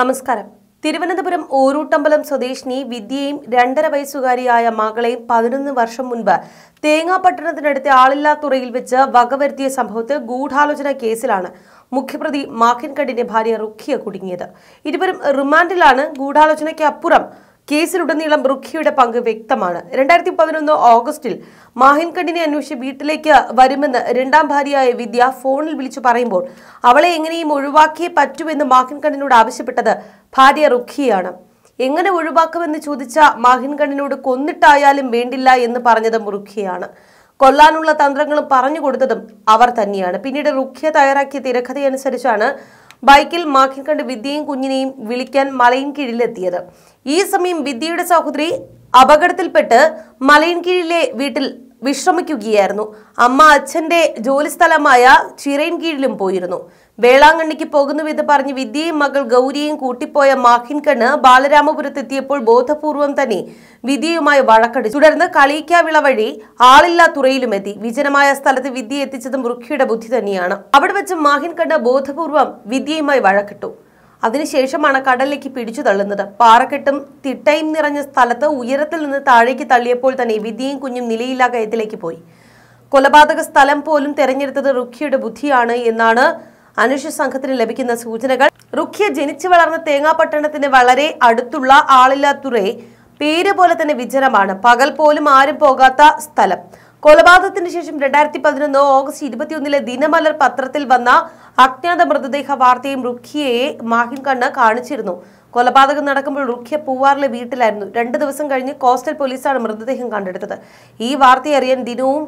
നമസ്കാരം തിരുവനന്തപുരം ഓരൂട്ടമ്പലം സ്വദേശിനി വിദ്യയും രണ്ടര വയസ്സുകാരിയായ മകളെയും പതിനൊന്ന് വർഷം മുൻപ് തേങ്ങാപട്ടണത്തിനടുത്തെ ആളില്ലാത്തുറയിൽ വെച്ച് വകവരുത്തിയ സംഭവത്തിൽ ഗൂഢാലോചന കേസിലാണ് മുഖ്യപ്രതി മാഖിൻകണ്ടിന്റെ ഭാര്യ റുഖിയ കുടുങ്ങിയത് ഇരുവരും റിമാൻഡിലാണ് ഗൂഢാലോചനയ്ക്കപ്പുറം കേസിലുടനീളം റുഖിയുടെ പങ്ക് വ്യക്തമാണ് രണ്ടായിരത്തി പതിനൊന്ന് ഓഗസ്റ്റിൽ മാഹിൻകണ്ണിനെ അന്വേഷിച്ച് വീട്ടിലേക്ക് വരുമെന്ന് രണ്ടാം ഭാര്യയായ വിദ്യ ഫോണിൽ വിളിച്ചു പറയുമ്പോൾ അവളെ എങ്ങനെയും ഒഴിവാക്കിയേ പറ്റുമെന്ന് മാഹിൻകണ്ണിനോട് ആവശ്യപ്പെട്ടത് ഭാര്യ റുഖിയാണ് എങ്ങനെ ഒഴിവാക്കുമെന്ന് ചോദിച്ച മാഹിൻകണ്ണിനോട് കൊന്നിട്ടായാലും വേണ്ടില്ല എന്ന് പറഞ്ഞതും റുഖിയാണ് കൊല്ലാനുള്ള തന്ത്രങ്ങളും പറഞ്ഞു കൊടുത്തതും അവർ തന്നെയാണ് പിന്നീട് റുഖിയ തയ്യാറാക്കിയ തിരക്കഥയനുസരിച്ചാണ് ബൈക്കിൽ മാഖിൻ കണ്ട് വിദ്യയും കുഞ്ഞിനെയും വിളിക്കാൻ മലയിൻ കീഴിലെത്തിയത് ഈ സമയം വിദ്യയുടെ സഹോദരി അപകടത്തിൽപ്പെട്ട് മലയിൻ കീഴിലെ വീട്ടിൽ വിശ്രമിക്കുകയായിരുന്നു അമ്മ അച്ഛന്റെ ജോലിസ്ഥലമായ കീഴിലും പോയിരുന്നു വേളാങ്കണ്ണിക്ക് പോകുന്നുവെന്ന് പറഞ്ഞ് വിദ്യയും മകൾ ഗൗരിയും കൂട്ടിപ്പോയ മാഹിൻകണ്ണ് ബാലരാമപുരത്തെത്തിയപ്പോൾ ബോധപൂർവം തന്നെ വിദ്യയുമായി വഴക്കടിച്ചു തുടർന്ന് കളിയിക്കാവിള വഴി ആളില്ലാ എത്തി വിജനമായ സ്ഥലത്ത് വിദ്യ എത്തിച്ചതും റുഖിയുടെ ബുദ്ധി തന്നെയാണ് അവിടെ വെച്ച് മാഹിൻകണ്ണ് ബോധപൂർവം വിദ്യയുമായി വഴക്കിട്ടു അതിനുശേഷമാണ് കടലിലേക്ക് പിടിച്ചു തള്ളുന്നത് പാറക്കെട്ടും തിട്ടയും നിറഞ്ഞ സ്ഥലത്ത് ഉയരത്തിൽ നിന്ന് താഴേക്ക് തള്ളിയപ്പോൾ തന്നെ വിധിയും കുഞ്ഞും നിലയില്ലാ കയത്തിലേക്ക് പോയി കൊലപാതക സ്ഥലം പോലും തെരഞ്ഞെടുത്തത് റുഖിയുടെ ബുദ്ധിയാണ് എന്നാണ് അനുഷ സംഘത്തിന് ലഭിക്കുന്ന സൂചനകൾ റുഖിയ ജനിച്ചു വളർന്ന തേങ്ങാപട്ടണത്തിന് വളരെ അടുത്തുള്ള ആളില്ലാത്തുറേ പേര് പോലെ തന്നെ വിചരമാണ് പകൽ പോലും ആരും പോകാത്ത സ്ഥലം കൊലപാതകത്തിന് ശേഷം രണ്ടായിരത്തി പതിനൊന്ന് ഓഗസ്റ്റ് ഇരുപത്തിയൊന്നിലെ ദിനമലർ പത്രത്തിൽ വന്ന അജ്ഞാത മൃതദേഹ വാർത്തയും റുഖിയയെ മാഹിം കണ്ണ് കാണിച്ചിരുന്നു കൊലപാതകം നടക്കുമ്പോൾ റുഖ്യ പൂവാറിലെ വീട്ടിലായിരുന്നു രണ്ടു ദിവസം കഴിഞ്ഞ് കോസ്റ്റൽ പോലീസാണ് മൃതദേഹം കണ്ടെടുത്തത് ഈ വാർത്തയറിയാൻ ദിനവും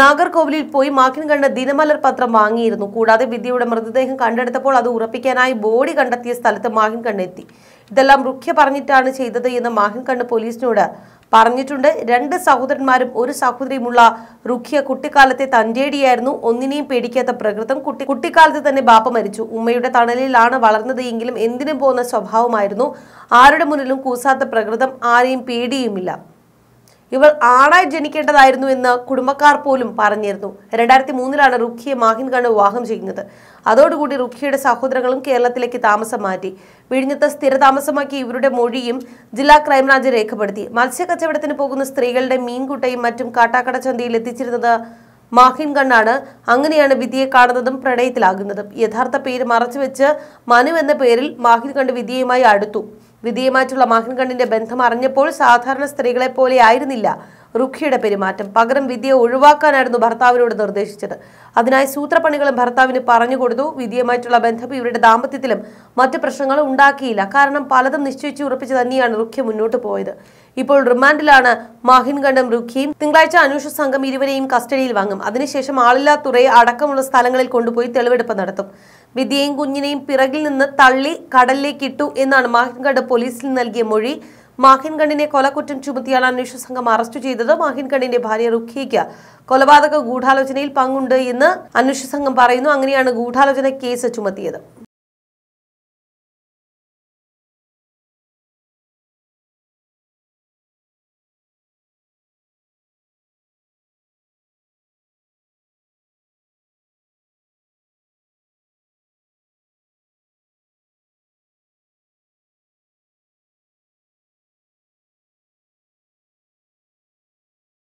നാഗർകോവിലിൽ പോയി മാക്കിൻകണ്ട ദിനമലർ പത്രം വാങ്ങിയിരുന്നു കൂടാതെ വിദ്യയുടെ മൃതദേഹം കണ്ടെടുത്തപ്പോൾ അത് ഉറപ്പിക്കാനായി ബോഡി കണ്ടെത്തിയ സ്ഥലത്ത് മാഹിൻകണ്ണ് എത്തി ഇതെല്ലാം റുഖ്യ പറഞ്ഞിട്ടാണ് ചെയ്തത് എന്ന് മാഹിൻകണ്ണ് പോലീസിനോട് പറഞ്ഞിട്ടുണ്ട് രണ്ട് സഹോദരന്മാരും ഒരു സഹോദരിയുമുള്ള റുഖിയ കുട്ടിക്കാലത്തെ തന്റേടിയായിരുന്നു ഒന്നിനെയും പേടിക്കാത്ത പ്രകൃതം കുട്ടി കുട്ടിക്കാലത്ത് തന്നെ ബാപ്പ മരിച്ചു ഉമ്മയുടെ തണലിലാണ് വളർന്നത് എങ്കിലും എന്തിനും പോകുന്ന സ്വഭാവമായിരുന്നു ആരുടെ മുന്നിലും കൂസാത്ത പ്രകൃതം ആരെയും പേടിയുമില്ല ഇവൾ ആണായി ജനിക്കേണ്ടതായിരുന്നു എന്ന് കുടുംബക്കാർ പോലും പറഞ്ഞിരുന്നു രണ്ടായിരത്തി മൂന്നിലാണ് റുഖിയെ മാഹിൻ കണ്ണ് വിവാഹം ചെയ്യുന്നത് അതോടുകൂടി റുഖിയുടെ സഹോദരങ്ങളും കേരളത്തിലേക്ക് താമസം മാറ്റി വിഴിഞ്ഞത്ത് സ്ഥിരതാമസമാക്കി ഇവരുടെ മൊഴിയും ജില്ലാ ക്രൈംബ്രാഞ്ച് രേഖപ്പെടുത്തി മത്സ്യക്കച്ചവടത്തിന് പോകുന്ന സ്ത്രീകളുടെ മീൻകുട്ടയും മറ്റും കാട്ടാക്കട ചന്തയിൽ എത്തിച്ചിരുന്നത് മാഹിൻ കണ്ണാണ് അങ്ങനെയാണ് വിധിയെ കാണുന്നതും പ്രണയത്തിലാകുന്നതും യഥാർത്ഥ പേര് മറച്ചുവെച്ച് മനു എന്ന പേരിൽ മാഹിൻ കണ്ണ് വിധിയുമായി അടുത്തു വിധിയുമായിട്ടുള്ള മഹൻകണ്ണിന്റെ ബന്ധം അറിഞ്ഞപ്പോൾ സാധാരണ സ്ത്രീകളെ പോലെ ആയിരുന്നില്ല റുഖിയുടെ പെരുമാറ്റം പകരം വിദ്യയെ ഒഴിവാക്കാനായിരുന്നു ഭർത്താവിനോട് നിർദ്ദേശിച്ചത് അതിനായി സൂത്രപ്പണികളും ഭർത്താവിന് പറഞ്ഞുകൊടുത്തു വിദ്യയുമായിട്ടുള്ള ബന്ധം ഇവരുടെ ദാമ്പത്യത്തിലും മറ്റു പ്രശ്നങ്ങളും ഉണ്ടാക്കിയില്ല കാരണം പലതും നിശ്ചയിച്ചു ഉറപ്പിച്ചു തന്നെയാണ് റുഖ്യ മുന്നോട്ട് പോയത് ഇപ്പോൾ റിമാൻഡിലാണ് മാഹിൻഗണ്ടും റുഖിയും തിങ്കളാഴ്ച അന്വേഷണ സംഘം ഇരുവരെയും കസ്റ്റഡിയിൽ വാങ്ങും അതിനുശേഷം ആളില്ലാത്തുറയെ അടക്കമുള്ള സ്ഥലങ്ങളിൽ കൊണ്ടുപോയി തെളിവെടുപ്പ് നടത്തും വിദ്യയും കുഞ്ഞിനെയും പിറകിൽ നിന്ന് തള്ളി കടലിലേക്കിട്ടു എന്നാണ് മാഹിൻഗഡ് പോലീസിൽ നൽകിയ മൊഴി മാഹിൻഗണ്ണിനെ കൊലക്കുറ്റം ചുമത്തിയാണ് അന്വേഷണ സംഘം അറസ്റ്റ് ചെയ്തത് മാഹിൻഗണ്ണിന്റെ ഭാര്യ റുഖിക്ക് കൊലപാതക ഗൂഢാലോചനയിൽ പങ്കുണ്ട് എന്ന് അന്വേഷണ സംഘം പറയുന്നു അങ്ങനെയാണ് ഗൂഢാലോചന കേസ് ചുമത്തിയത്